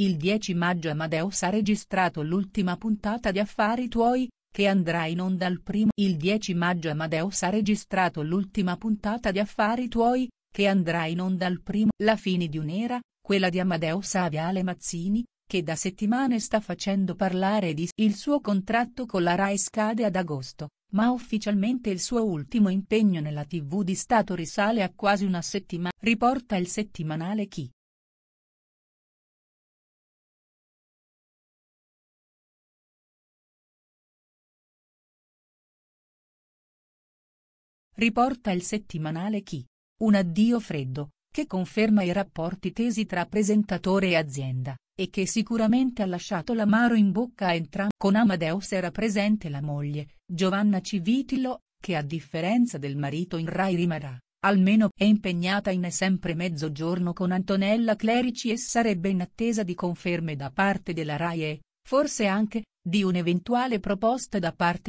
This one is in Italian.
Il 10 maggio Amadeus ha registrato l'ultima puntata di Affari tuoi, che andrà in onda al primo. Il 10 maggio Amadeus ha registrato l'ultima puntata di Affari tuoi, che andrà in onda al primo. La fine di un'era, quella di Amadeus a Viale Mazzini, che da settimane sta facendo parlare di il suo contratto con la Rai scade ad agosto, ma ufficialmente il suo ultimo impegno nella TV di Stato risale a quasi una settimana. Riporta il settimanale Chi. riporta il settimanale Chi. Un addio freddo, che conferma i rapporti tesi tra presentatore e azienda, e che sicuramente ha lasciato l'amaro in bocca a entrambi. Con Amadeus era presente la moglie, Giovanna Civitilo, che a differenza del marito in Rai rimarrà, almeno è impegnata in sempre mezzogiorno con Antonella Clerici e sarebbe in attesa di conferme da parte della Rai e, forse anche, di un'eventuale proposta da parte